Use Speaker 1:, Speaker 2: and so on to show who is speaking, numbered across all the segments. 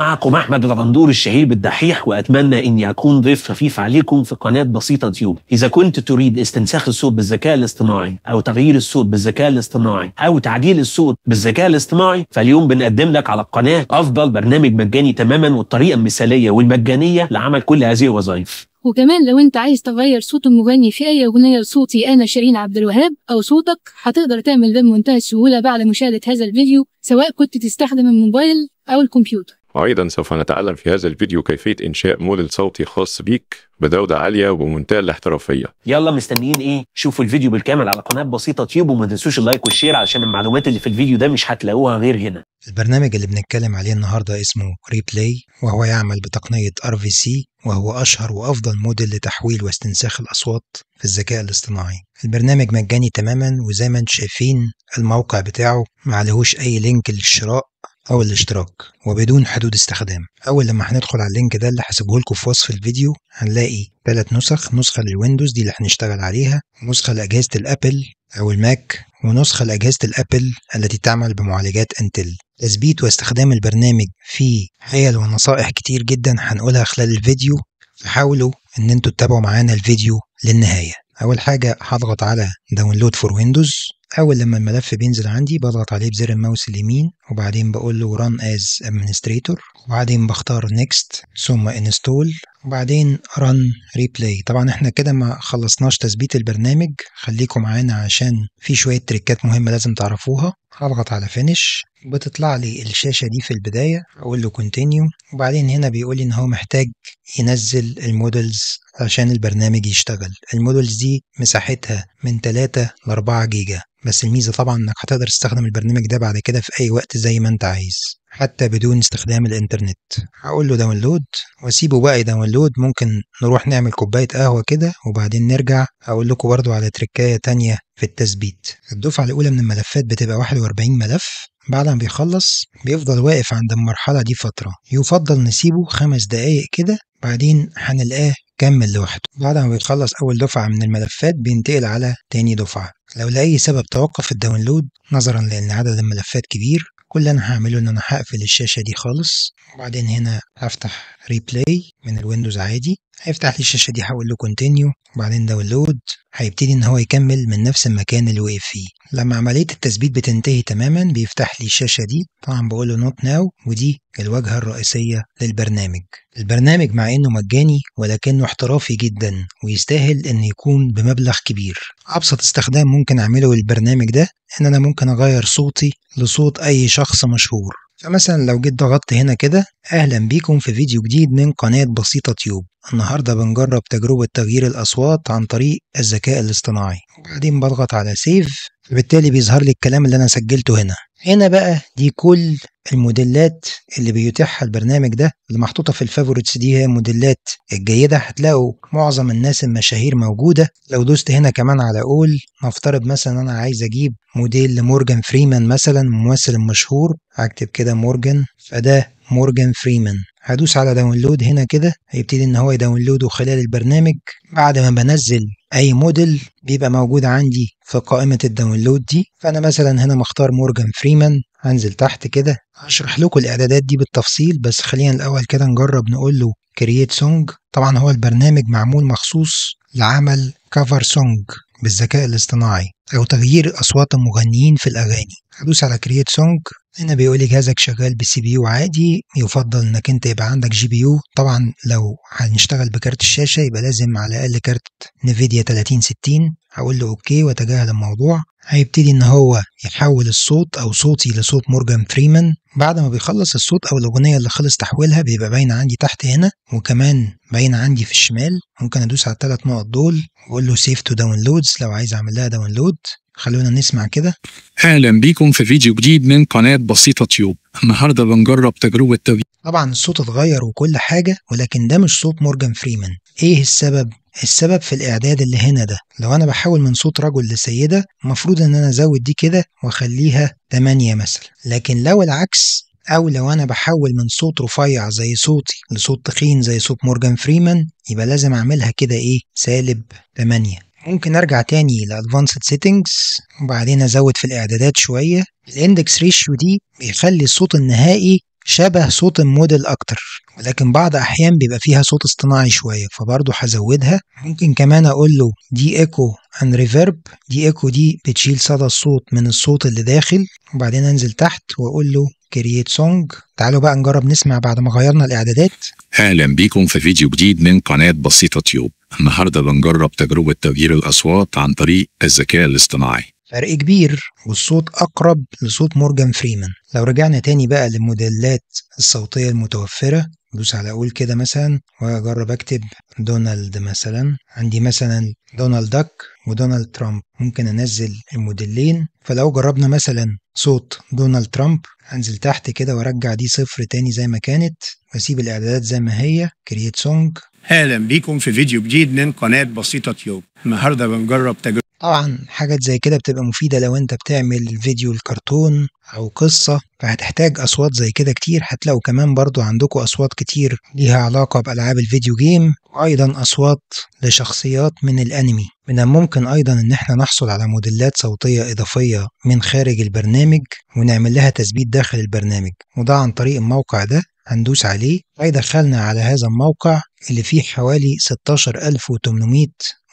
Speaker 1: معكم أحمد الغندور الشهير بالدحيح وأتمنى أني أكون ضيف خفيف عليكم في قناة بسيطة تيوب إذا كنت تريد استنساخ الصوت بالذكاء الاصطناعي أو تغيير الصوت بالذكاء الاصطناعي أو تعديل الصوت بالذكاء الاصطناعي فاليوم بنقدم لك على القناة أفضل برنامج مجاني تماما والطريقة المثالية والمجانية لعمل كل هذه الوظائف وكمان لو انت عايز تغير صوت المغني في اي اغنيه لصوتي انا شيرين عبد الوهاب او صوتك هتقدر تعمل ده بمنتهى السهوله بعد مشاهده هذا الفيديو سواء كنت تستخدم الموبايل او الكمبيوتر وأيضا سوف نتعلم في هذا الفيديو كيفية إنشاء موديل صوتي خاص بيك بجودة عالية وبمنتهى
Speaker 2: الاحترافية
Speaker 1: يلا مستنيين إيه؟ شوفوا الفيديو بالكامل على قناة بسيطة تيوب وما تنسوش اللايك والشير علشان المعلومات اللي في الفيديو ده مش هتلاقوها غير هنا
Speaker 2: البرنامج اللي بنتكلم عليه النهاردة اسمه ريبلاي وهو يعمل بتقنية RVC وهو أشهر وأفضل موديل لتحويل واستنساخ الأصوات في الذكاء الاصطناعي البرنامج مجاني تماما وزي ما انتم شايفين الموقع بتاعه معلهوش أي لينك للشراء أو الاشتراك وبدون حدود استخدام أول لما هندخل على اللينك ده اللي هسيبه لكم في وصف الفيديو هنلاقي ثلاث نسخ نسخة للويندوز دي اللي هنشتغل عليها نسخة لأجهزة الأبل أو الماك ونسخة لأجهزة الأبل التي تعمل بمعالجات أنتل تثبيت واستخدام البرنامج فيه حيل ونصائح كتير جدا هنقولها خلال الفيديو فحاولوا إن انتوا تتابعوا معانا الفيديو للنهاية أول حاجة هضغط على داونلود فور ويندوز أول لما الملف بينزل عندي بضغط عليه بزر الماوس اليمين وبعدين بقول له run as administrator وبعدين بختار next ثم install وبعدين رن ريبلاي طبعا احنا كده ما خلصناش تثبيت البرنامج خليكم معانا عشان في شوية تريكات مهمة لازم تعرفوها هضغط على فينش بتطلع لي الشاشة دي في البداية أقول له كونتينيو وبعدين هنا بيقول لي إن هو محتاج ينزل المودلز عشان البرنامج يشتغل المودلز دي مساحتها من 3 ل 4 جيجا بس الميزة طبعا إنك هتقدر تستخدم البرنامج ده بعد كده في أي وقت زي ما أنت عايز حتى بدون استخدام الانترنت هقول له داونلود واسيبه بقى يداونلود ممكن نروح نعمل كوبايه قهوه كده وبعدين نرجع اقول لكم برضو على تركايه تانية في التثبيت الدفعه الاولى من الملفات بتبقى 41 ملف بعد ما بيخلص بيفضل واقف عند المرحله دي فتره يفضل نسيبه خمس دقايق كده بعدين هنلاقاه كمل لوحده بعد ما بيخلص أول دفعة من الملفات بينتقل على تاني دفعة لو لأي سبب توقف الداونلود نظرا لأن عدد الملفات كبير كل اللي انا هعمله ان انا هقفل الشاشه دي خالص وبعدين هنا هفتح ريبلاي من الويندوز عادي هيفتح لي الشاشة دي هقول له كونتينيو وبعدين داونلود هيبتدي ان هو يكمل من نفس المكان اللي وقف فيه لما عملية التثبيت بتنتهي تماما بيفتح لي الشاشة دي طبعا بقول له نوت ناو ودي الواجهة الرئيسية للبرنامج البرنامج مع انه مجاني ولكنه احترافي جدا ويستاهل ان يكون بمبلغ كبير ابسط استخدام ممكن اعمله للبرنامج ده ان انا ممكن اغير صوتي لصوت اي شخص مشهور فمثلا لو جيت ضغطت هنا كده أهلا بيكم في فيديو جديد من قناة بسيطة تيوب النهاردة بنجرب تجربة تغيير الأصوات عن طريق الذكاء الاصطناعي وبعدين بضغط على سيف فبالتالي بيظهر لي الكلام اللي أنا سجلته هنا هنا بقى دي كل الموديلات اللي بيتيحها البرنامج ده اللي محطوطه في الفافوريتس دي هي موديلات الجيده هتلاقوا معظم الناس المشاهير موجوده لو دوست هنا كمان على اول نفترض مثلا انا عايز اجيب موديل لمورجان فريمان مثلا ممثل مشهور هكتب كده مورجان فده مورجان فريمان هدوس على داونلود هنا كده هيبتدي ان هو يداونلوده خلال البرنامج بعد ما بنزل اي موديل بيبقى موجود عندي في قائمه الداونلود دي فانا مثلا هنا مختار مورجان فريمان هنزل تحت كده هشرح لكم الاعدادات دي بالتفصيل بس خلينا الاول كده نجرب نقول له كرييت سونج طبعا هو البرنامج معمول مخصوص لعمل كفر سونج بالذكاء الاصطناعي او تغيير اصوات المغنيين في الاغاني هدوس على كرييت سونج هنا بيقول لي جهازك شغال بالسي بي يو عادي يفضل انك انت يبقى عندك جي بي يو طبعا لو هنشتغل بكارت الشاشه يبقى لازم على الاقل كارت نفيديا 3060 هقول له اوكي واتجاهل الموضوع هيبتدي ان هو يحول الصوت او صوتي لصوت مورجان فريمان بعد ما بيخلص الصوت او الاغنيه اللي خلص تحويلها بيبقى باين عندي تحت هنا وكمان باين عندي في الشمال ممكن ادوس على الثلاث نقط دول واقول له سيف تو داونلودز لو عايز اعمل لها داونلود خلونا نسمع كده اهلا بيكم في فيديو جديد من قناه بسيطه تيوب النهارده بنجرب تجربه تغيير طبعا الصوت اتغير وكل حاجه ولكن ده مش صوت مورجان فريمان ايه السبب السبب في الاعداد اللي هنا ده لو انا بحاول من صوت رجل لسيده المفروض ان انا ازود دي كده واخليها 8 مثلا لكن لو العكس او لو انا بحول من صوت رفيع زي صوتي لصوت تخين زي صوت مورجان فريمان يبقى لازم اعملها كده ايه سالب 8 ممكن ارجع تاني لادفانسد سيتنجز وبعدين ازود في الاعدادات شويه الاندكس ريشيو دي بيخلي الصوت النهائي شبه صوت الموديل اكتر ولكن بعض احيان بيبقى فيها صوت اصطناعي شويه فبرضه هزودها ممكن كمان اقول له دي ايكو اند ريفيرب دي ايكو دي بتشيل صدى الصوت من الصوت اللي داخل وبعدين انزل تحت واقول له كرييت سونج تعالوا بقى نجرب نسمع بعد ما غيرنا الاعدادات اهلا بيكم في فيديو جديد من قناه بسيطه تيوب النهارده
Speaker 1: بنجرب تجربه تغيير الاصوات عن طريق الذكاء الاصطناعي
Speaker 2: فرق كبير والصوت اقرب لصوت مورجان فريمان لو رجعنا تاني بقى للموديلات الصوتيه المتوفره ادوس على اقول كده مثلا واجرب اكتب دونالد مثلا عندي مثلا دونالد داك ودونالد ترامب ممكن انزل الموديلين فلو جربنا مثلا صوت دونالد ترامب انزل تحت كده وارجع دي صفر تاني زي ما كانت واسيب الاعدادات زي ما هي كرييت سونج
Speaker 1: اهلا بيكم في فيديو جديد من قناه بسيطه تيوب النهارده بنجرب تجربه
Speaker 2: طبعا حاجات زي كده بتبقى مفيدة لو انت بتعمل فيديو الكرتون او قصة فهتحتاج اصوات زي كده كتير هتلاقوا كمان برضو عندكم اصوات كتير ليها علاقة بالعاب الفيديو جيم وايضا اصوات لشخصيات من الانمي من الممكن ايضا ان احنا نحصل على موديلات صوتية اضافية من خارج البرنامج ونعمل لها تثبيت داخل البرنامج وده عن طريق الموقع ده هندوس عليه هيدخلنا على هذا الموقع اللي فيه حوالي 16800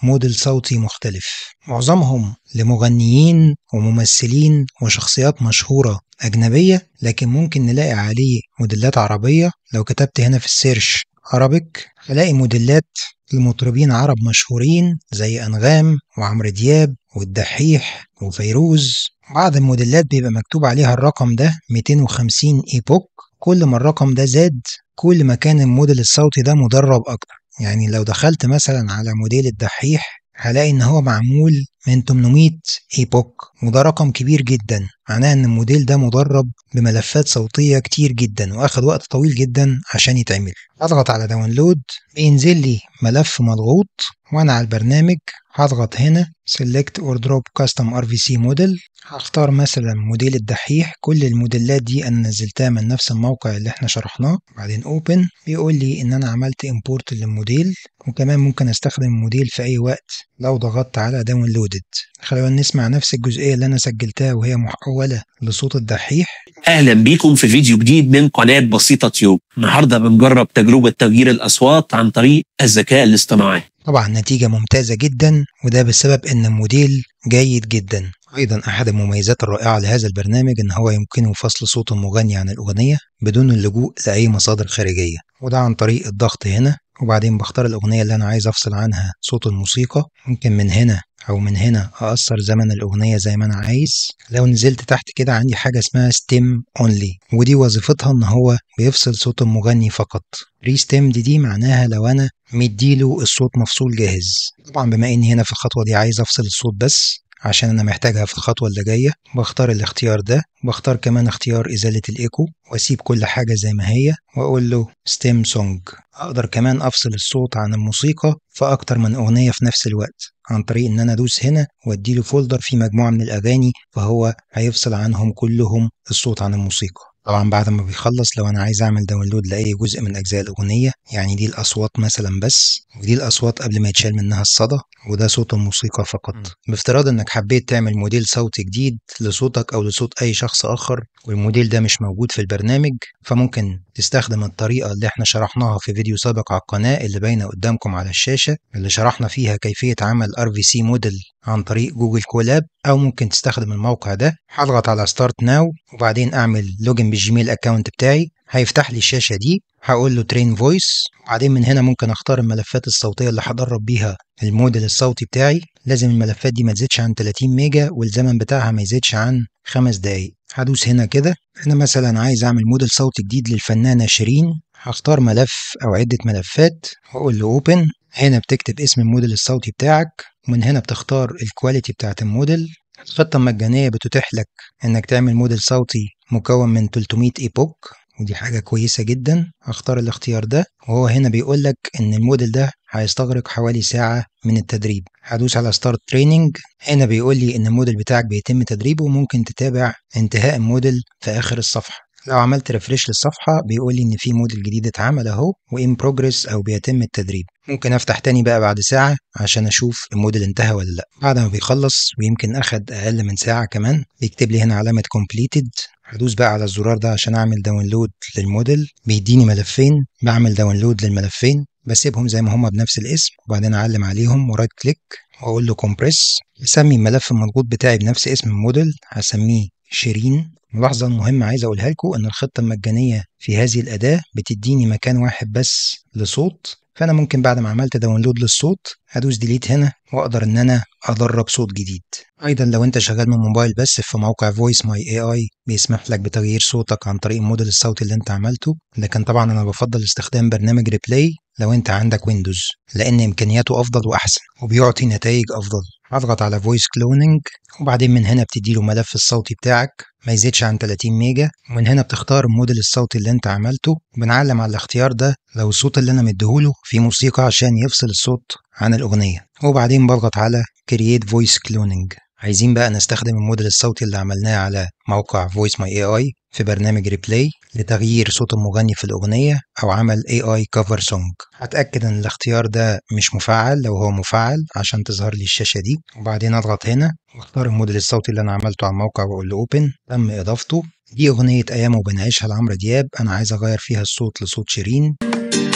Speaker 2: موديل صوتي مختلف معظمهم لمغنيين وممثلين وشخصيات مشهورة أجنبية لكن ممكن نلاقي عليه موديلات عربية لو كتبت هنا في السيرش عربك هلاقي موديلات لمطربين عرب مشهورين زي أنغام وعمرو دياب والدحيح وفيروز بعض الموديلات بيبقى مكتوب عليها الرقم ده 250 ايبوك كل ما الرقم ده زاد كل ما كان الموديل الصوتي ده مدرب أكتر يعني لو دخلت مثلا على موديل الدحيح هلاقي إن هو معمول من 800 ايبوك وده رقم كبير جدا معناه ان الموديل ده مدرب بملفات صوتية كتير جدا واخد وقت طويل جدا عشان يتعمل اضغط على داونلود بينزل لي ملف مضغوط وانا على البرنامج هضغط هنا select or drop custom rvc model هختار مثلا موديل الدحيح كل الموديلات دي انا نزلتها من نفس الموقع اللي احنا شرحناه بعدين open بيقول لي ان انا عملت import للموديل وكمان ممكن استخدم الموديل في اي وقت لو ضغطت على داونلود جدد خلونا نسمع نفس الجزئية اللي أنا سجلتها وهي محولة لصوت الدحيح
Speaker 1: أهلا بيكم في فيديو جديد من قناة بسيطة تيوب النهاردة بنجرب تجربة تغيير الأصوات عن طريق الذكاء الاصطناعي
Speaker 2: طبعا نتيجة ممتازة جدا وده بسبب إن الموديل جيد جدا أيضا أحد المميزات الرائعة لهذا البرنامج إن هو يمكنه فصل صوت المغني عن الأغنية بدون اللجوء لأي مصادر خارجية وده عن طريق الضغط هنا وبعدين بختار الأغنية اللي أنا عايز أفصل عنها صوت الموسيقى ممكن من هنا او من هنا اقصر زمن الاغنيه زي ما انا عايز لو نزلت تحت كده عندي حاجه اسمها ستيم اونلي ودي وظيفتها ان هو بيفصل صوت المغني فقط ري ستيمد دي معناها لو انا مديله الصوت مفصول جاهز طبعا بما اني هنا في الخطوه دي عايز افصل الصوت بس عشان أنا محتاجها في الخطوة اللي جاية بختار الاختيار ده بختار كمان اختيار إزالة الإيكو وأسيب كل حاجة زي ما هي وأقول له ستيم سونج أقدر كمان أفصل الصوت عن الموسيقى في أكتر من أغنية في نفس الوقت عن طريق إن أنا أدوس هنا وأديله فولدر فيه مجموعة من الأغاني فهو هيفصل عنهم كلهم الصوت عن الموسيقى طبعًا بعد ما بيخلّص لو أنا عايز أعمل داونلود لأي جزء من أجزاء الأغنية، يعني دي الأصوات مثلًا بس، ودي الأصوات قبل ما يتشال منها الصدى، وده صوت الموسيقى فقط. بافتراض إنك حبيت تعمل موديل صوتي جديد لصوتك أو لصوت أي شخص آخر والموديل ده مش موجود في البرنامج، فممكن تستخدم الطريقة اللي احنا شرحناها في فيديو سابق على القناة اللي باينة قدامكم على الشاشة اللي شرحنا فيها كيفية عمل RVC موديل عن طريق جوجل كولاب أو ممكن تستخدم الموقع ده هضغط على ستارت ناو وبعدين أعمل لوجن بالجيميل أكاونت بتاعي هيفتح لي الشاشة دي هقول له ترين فويس بعدين من هنا ممكن اختار الملفات الصوتية اللي هدرب بيها الموديل الصوتي بتاعي لازم الملفات دي ما تزيدش عن 30 ميجا والزمن بتاعها ما يزيدش عن 5 دقايق هدوس هنا كده انا مثلا عايز اعمل موديل صوتي جديد للفنانة شيرين هختار ملف او عدة ملفات واقول له اوبن هنا بتكتب اسم الموديل الصوتي بتاعك ومن هنا بتختار الكواليتي بتاعت الموديل الخطة المجانية بتتيح لك انك تعمل موديل صوتي مكون من 300 ايبوك ودي حاجة كويسة جدا هختار الاختيار ده وهو هنا بيقول لك إن الموديل ده هيستغرق حوالي ساعة من التدريب هدوس على ستارت تريننج هنا بيقول لي إن الموديل بتاعك بيتم تدريبه وممكن تتابع انتهاء الموديل في آخر الصفحة لو عملت ريفريش للصفحة بيقول لي إن في موديل جديد اتعمل أهو وإن بروجريس أو بيتم التدريب ممكن أفتح تاني بقى بعد ساعة عشان أشوف الموديل انتهى ولا لأ بعد ما بيخلص ويمكن أخد أقل من ساعة كمان بيكتب لي هنا علامة completed هدوس بقى على الزرار ده عشان اعمل داونلود للموديل بيديني ملفين بعمل داونلود للملفين بسيبهم زي ما هما بنفس الاسم وبعدين اعلم عليهم ورايت كليك واقول له كومبريس اسمي الملف المضغوط بتاعي بنفس اسم الموديل هسميه شيرين ملاحظة مهمة عايز أقولها لكم إن الخطة المجانية في هذه الأداة بتديني مكان واحد بس لصوت فانا ممكن بعد ما عملت داونلود للصوت هدوس ديليت هنا واقدر ان انا ادرب صوت جديد ايضا لو انت شغال من موبايل بس في موقع فويس ماي اي اي بيسمح لك بتغيير صوتك عن طريق الموديل الصوتي اللي انت عملته لكن طبعا انا بفضل استخدام برنامج ريبلاي لو انت عندك ويندوز لان امكانياته افضل واحسن وبيعطي نتائج افضل اضغط على فويس كلوننج وبعدين من هنا بتديله ملف الصوتي بتاعك ما يزيدش عن 30 ميجا ومن هنا بتختار الموديل الصوتي اللي انت عملته بنعلم على الاختيار ده لو الصوت اللي انا مديهوله في موسيقى عشان يفصل الصوت عن الاغنيه وبعدين بضغط على كرييت فويس كلوننج عايزين بقى نستخدم الموديل الصوتي اللي عملناه على موقع Voice My AI في برنامج ريبلاي لتغيير صوت المغني في الأغنية أو عمل AI Cover Song هتأكد إن الاختيار ده مش مفعل لو هو مفعل عشان تظهر لي الشاشة دي وبعدين أضغط هنا واختار الموديل الصوتي اللي أنا عملته على الموقع وأقول له Open تم إضافته دي أغنية أيام وبنعيشها لعمرو دياب أنا عايز أغير فيها الصوت لصوت شيرين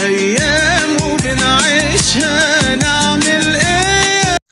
Speaker 1: أيام وبنعيشها نعمل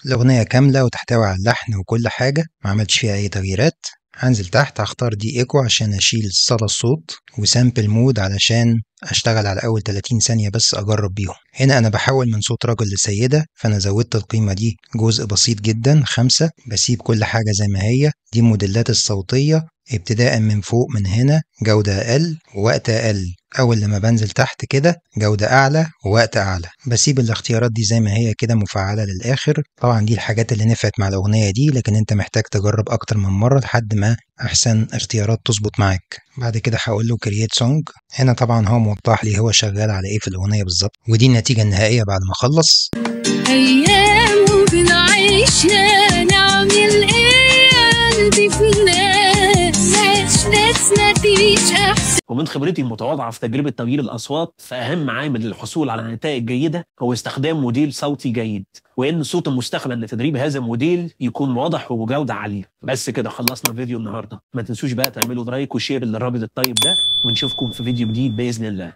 Speaker 2: الأغنية كاملة وتحتوي على اللحن وكل حاجة ما عملتش فيها أي تغييرات هنزل تحت هختار دي ايكو عشان اشيل صدى الصوت وسامبل مود علشان اشتغل على اول 30 ثانية بس اجرب بيهم هنا انا بحول من صوت راجل لسيدة فانا زودت القيمة دي جزء بسيط جدا خمسة بسيب كل حاجة زي ما هي دي موديلات الصوتية ابتداء من فوق من هنا جودة اقل ووقت اقل أول لما بنزل تحت كده جودة أعلى ووقت أعلى بسيب الاختيارات دي زي ما هي كده مفعلة للآخر طبعا دي الحاجات اللي نفعت مع الأغنية دي لكن أنت محتاج تجرب أكتر من مرة لحد ما أحسن اختيارات تظبط معاك بعد كده هقول له كرييت سونج هنا طبعا هو موضح لي هو شغال على إيه في الأغنية بالظبط ودي النتيجة النهائية بعد ما أخلص
Speaker 1: أيام بنعيشها نعمل إيه يا قلبي في الناس عشنا تسنا أحسن ومن خبرتي المتواضعه في تجربه تغيير الاصوات فاهم عامل للحصول على نتائج جيده هو استخدام موديل صوتي جيد وان صوت المستخدم لتدريب هذا الموديل يكون واضح وجوده عاليه بس كده خلصنا فيديو النهارده ما تنسوش بقى تعملوا لايك وشير للرابط الطيب ده ونشوفكم في فيديو جديد باذن الله